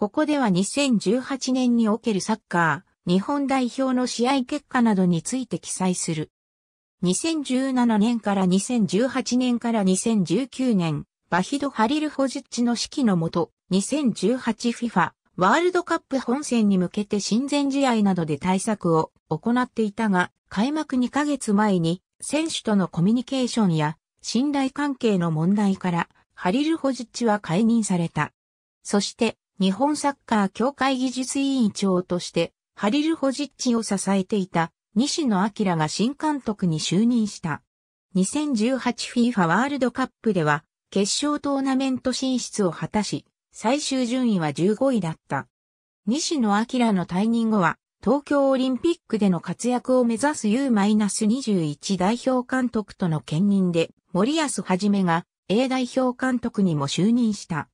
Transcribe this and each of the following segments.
ここでは2018年におけるサッカー、日本代表の試合結果などについて記載する。2017年から2018年から2019年、バヒド・ハリル・ホジッチの指揮のもと、2018FIFA ワールドカップ本戦に向けて親善試合などで対策を行っていたが、開幕2ヶ月前に選手とのコミュニケーションや信頼関係の問題から、ハリル・ホジッチは解任された。そして、日本サッカー協会技術委員長として、ハリル・ホジッチを支えていた西野明が新監督に就任した。2018FIFA ワールドカップでは決勝トーナメント進出を果たし、最終順位は15位だった。西野明の退任後は、東京オリンピックでの活躍を目指す U-21 代表監督との兼任で、森保はじめが A 代表監督にも就任した。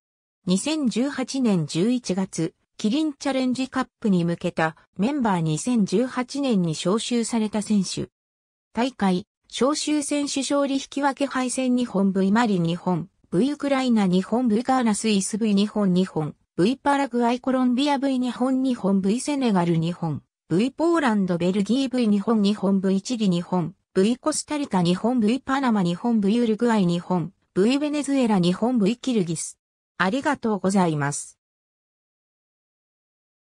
2018年11月、キリンチャレンジカップに向けたメンバー2018年に招集された選手。大会、招集選手勝利引き分け敗戦日本 V マリ日本、V ウクライナ日本 V ガーナスイス V 日本日本、V パラグアイコロンビア V 日本日本 V セネガル日本、V ポーランドベルギー V 日本日本 V チリ日本、V コスタリカ日本 V パナマ日本 V ウルグアイ日本、V ベネズエラ日本 V キルギス。ありがとうございます。